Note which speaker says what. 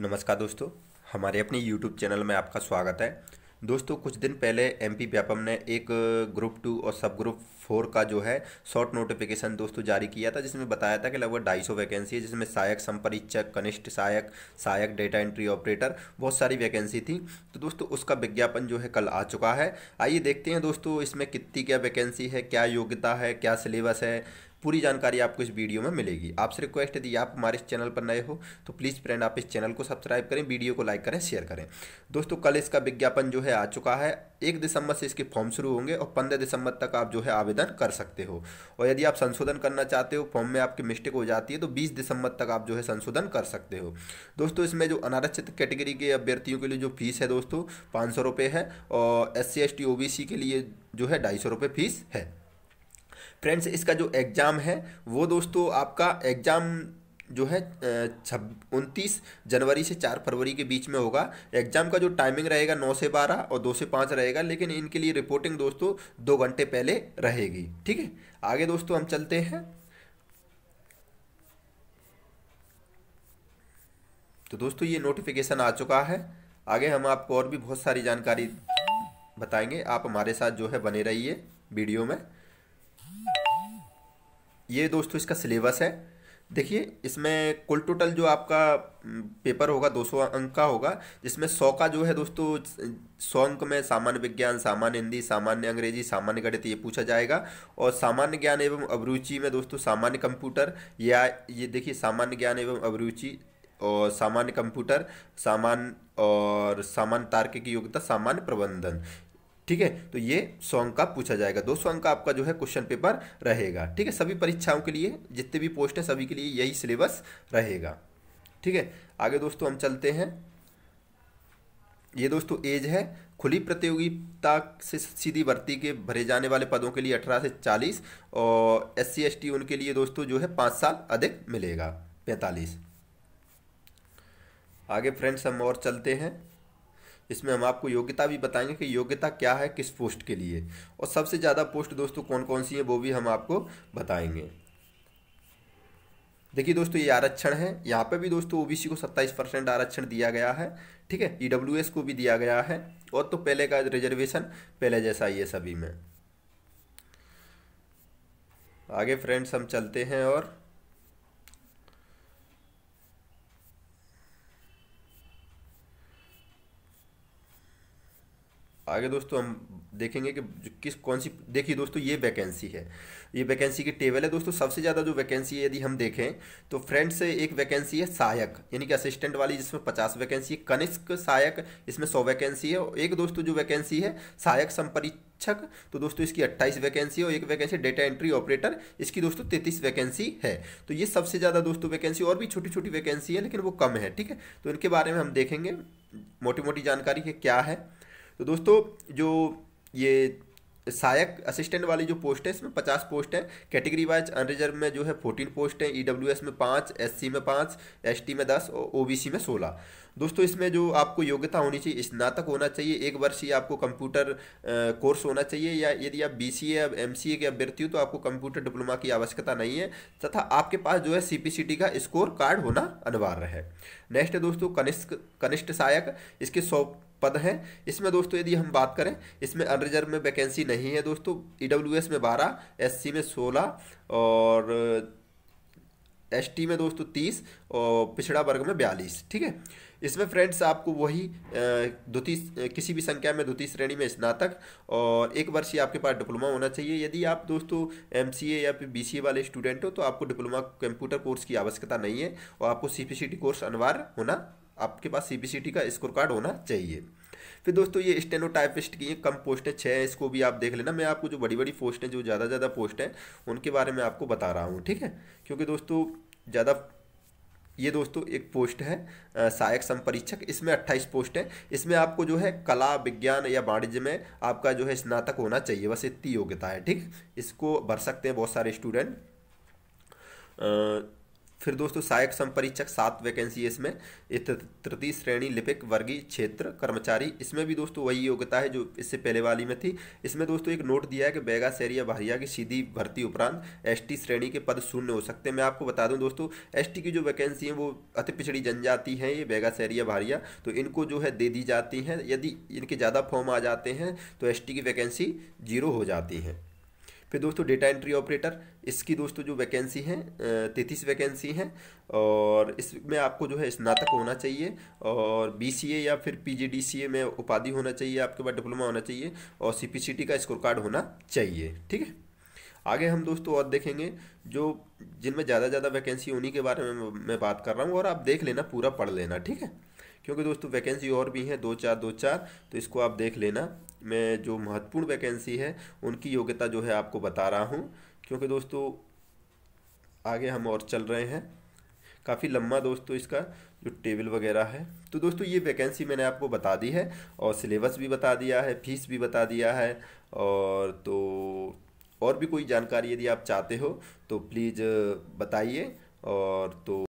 Speaker 1: नमस्कार दोस्तों हमारे अपने YouTube चैनल में आपका स्वागत है दोस्तों कुछ दिन पहले एम पी व्यापम ने एक ग्रुप टू और सब ग्रुप फोर का जो है शॉर्ट नोटिफिकेशन दोस्तों जारी किया था जिसमें बताया था कि लगभग ढाई सौ वैकेंसी है जिसमें सहायक संपरीक्षक कनिष्ठ सहायक सहायक डेटा एंट्री ऑपरेटर बहुत सारी वैकेंसी थी तो दोस्तों उसका विज्ञापन जो है कल आ चुका है आइए देखते हैं दोस्तों इसमें कितनी क्या वैकेंसी है क्या योग्यता है क्या सिलेबस है पूरी जानकारी आपको इस वीडियो में मिलेगी आपसे रिक्वेस्ट यदि आप हमारे इस चैनल पर नए हो तो प्लीज़ फ्रेंड आप इस चैनल को सब्सक्राइब करें वीडियो को लाइक करें शेयर करें दोस्तों कल इसका विज्ञापन जो है आ चुका है एक दिसंबर से इसके फॉर्म शुरू होंगे और पंद्रह दिसंबर तक आप जो है आवेदन कर सकते हो और यदि आप संशोधन करना चाहते हो फॉर्म में आपकी मिस्टेक हो जाती है तो बीस दिसंबर तक आप जो है संशोधन कर सकते हो दोस्तों इसमें जो अनारक्षित कैटेगरी के अभ्यर्थियों के लिए जो फीस है दोस्तों पाँच सौ रुपये है और S C S T O B C के लिए जो है ढाई सौ रुपये फीस है फ्रेंड्स इसका जो एग्ज़ाम है वो दोस्तों आपका एग्ज़ाम जो है छब उनतीस जनवरी से चार फरवरी के बीच में होगा एग्ज़ाम का जो टाइमिंग रहेगा नौ से बारह और दो से पाँच रहेगा लेकिन इनके लिए रिपोर्टिंग दोस्तों दो घंटे पहले रहेगी ठीक है आगे दोस्तों हम चलते हैं तो दोस्तों ये नोटिफिकेशन आ चुका है आगे हम आपको और भी बहुत सारी जानकारी बताएंगे आप हमारे साथ जो है बने रहिए वीडियो में ये दोस्तों इसका सिलेबस है देखिए इसमें कुल टोटल जो आपका पेपर होगा 200 अंक का होगा जिसमें 100 का जो है दोस्तों 100 अंक में सामान्य विज्ञान सामान्य हिंदी सामान्य अंग्रेजी सामान्य गणित ये पूछा जाएगा और सामान्य ज्ञान एवं अभिरुचि में दोस्तों सामान्य कंप्यूटर या ये देखिए सामान्य ज्ञान एवं अभिरुचि और सामान्य कंप्यूटर सामान्य और सामान्य तार्किक योग्यता सामान्य प्रबंधन ठीक है तो ये सॉन्ग का पूछा जाएगा दो सॉन्ग का आपका जो है क्वेश्चन पेपर रहेगा ठीक है सभी परीक्षाओं के लिए जितने भी पोस्ट हैं सभी के लिए यही सिलेबस रहेगा ठीक है आगे दोस्तों हम चलते हैं ये दोस्तों एज है खुली प्रतियोगिता से सीधी भर्ती के भरे जाने वाले पदों के लिए अठारह से चालीस और एस सी एस टी उनके लिए दोस्तों जो है पाँच साल अधिक मिलेगा पैंतालीस आगे फ्रेंड्स हम और चलते हैं इसमें हम आपको योग्यता भी बताएंगे कि योग्यता क्या है किस पोस्ट के लिए और सबसे ज़्यादा पोस्ट दोस्तों कौन कौन सी है वो भी हम आपको बताएंगे देखिए दोस्तों ये आरक्षण है यहाँ पे भी दोस्तों ओबीसी को 27 परसेंट आरक्षण दिया गया है ठीक है ईडब्ल्यूएस e को भी दिया गया है और तो पहले का रिजर्वेशन पहले जैसा ही है सभी में आगे फ्रेंड्स हम चलते हैं और आगे दोस्तों हम देखेंगे कि किस कौन सी देखिए दोस्तों ये वैकेंसी है ये वैकेंसी की टेबल है दोस्तों सबसे ज़्यादा जो वैकेंसी है यदि हम देखें तो फ्रेंड से एक वैकेंसी है सहायक यानी कि असिस्टेंट वाली जिसमें पचास वैकेंसी है कनिष्क सहायक इसमें सौ वैकेंसी है और एक दोस्तों जो वैकेंसी है सहायक संपरीक्षक तो दोस्तों इसकी अट्ठाईस वैकेंसी है और एक वैकेंसी डेटा एंट्री ऑपरेटर इसकी दोस्तों तैतीस वैकेंसी है तो ये सबसे ज़्यादा दोस्तों वैकेंसी और भी छोटी छोटी वैकेंसी है लेकिन वो कम है ठीक है तो इनके बारे में हम देखेंगे मोटी मोटी जानकारी है क्या है तो दोस्तों जो ये सहायक असिस्टेंट वाली जो पोस्ट है इसमें पचास पोस्ट है कैटेगरी वाइज अनरिजर्व में जो है फोर्टीन पोस्ट है ई e में पाँच एस में पाँच एस में दस और ओ में सोलह दोस्तों इसमें जो आपको योग्यता होनी चाहिए स्नातक होना चाहिए एक वर्ष ही आपको कंप्यूटर कोर्स होना चाहिए या यदि आप बी सी या एम सी ए के अभ्यर्थी हो तो आपको कंप्यूटर डिप्लोमा की आवश्यकता नहीं है तथा आपके पास जो है सी पी सी टी का स्कोर कार्ड होना अनिवार्य है नेक्स्ट दोस्तों कनिष्क कनिष्ठ सहायक इसके सौ पद हैं इसमें दोस्तों यदि हम बात करें इसमें अनरिजर्व में वैकेंसी नहीं है दोस्तों ई e में बारह एस में सोलह और एसटी में दोस्तों तीस और पिछड़ा वर्ग में बयालीस ठीक है इसमें फ्रेंड्स आपको वही द्वितीय किसी भी संख्या में द्वितीय श्रेणी में स्नातक और एक वर्ष ही आपके पास डिप्लोमा होना चाहिए यदि आप दोस्तों एम या फिर बी वाले स्टूडेंट हो तो आपको डिप्लोमा कंप्यूटर कोर्स की आवश्यकता नहीं है और आपको सी कोर्स अनिवार्य होना आपके पास सी का स्कोर कार्ड होना चाहिए फिर दोस्तों ये स्टेनोटाइपिस्ट की कम पोस्टें छः हैं इसको भी आप देख लेना मैं आपको जो बड़ी बड़ी पोस्ट हैं जो ज़्यादा ज़्यादा पोस्ट हैं उनके बारे में आपको बता रहा हूँ ठीक है क्योंकि दोस्तों ज़्यादा ये दोस्तों एक पोस्ट है सहायक संपरीक्षक इसमें अट्ठाईस पोस्ट है इसमें आपको जो है कला विज्ञान या वाणिज्य में आपका जो है स्नातक होना चाहिए बस इतनी योग्यता है ठीक इसको भर सकते हैं बहुत सारे स्टूडेंट फिर दोस्तों सहायक संपरीक्षक सात वैकेंसी है इसमें तृतीय श्रेणी लिपिक वर्गीय क्षेत्र कर्मचारी इसमें भी दोस्तों वही योग्यता है जो इससे पहले वाली में थी इसमें दोस्तों एक नोट दिया है कि बैगा शहरी या भारिया की सीधी भर्ती उपरांत एस श्रेणी के पद शून्य हो सकते हैं मैं आपको बता दूँ दोस्तों एस की जो वैकेंसी है वो अति पिछड़ी जनजाति है ये बैगा शहरी या भारिया तो इनको जो है दे दी जाती हैं यदि इनके ज़्यादा फॉर्म आ जाते हैं तो एस की वैकेंसी जीरो हो जाती है फिर दोस्तों डेटा एंट्री ऑपरेटर इसकी दोस्तों जो वैकेंसी हैं तैतीस वैकेंसी हैं और इसमें आपको जो है स्नातक होना चाहिए और बीसीए या फिर पीजीडीसीए में उपाधि होना चाहिए आपके पास डिप्लोमा होना चाहिए और सीपीसीटी का स्कोर कार्ड होना चाहिए ठीक है आगे हम दोस्तों और देखेंगे जो जिनमें ज़्यादा ज़्यादा वैकेंसी उन्हीं के बारे में मैं बात कर रहा हूँ और आप देख लेना पूरा पढ़ लेना ठीक है क्योंकि दोस्तों वैकेंसी और भी हैं दो चार दो चार तो इसको आप देख लेना मैं जो महत्वपूर्ण वैकेंसी है उनकी योग्यता जो है आपको बता रहा हूँ क्योंकि दोस्तों आगे हम और चल रहे हैं काफ़ी लंबा दोस्तों इसका जो टेबल वगैरह है तो दोस्तों ये वैकेंसी मैंने आपको बता दी है और सिलेबस भी बता दिया है फीस भी बता दिया है और तो और भी कोई जानकारी यदि आप चाहते हो तो प्लीज़ बताइए और तो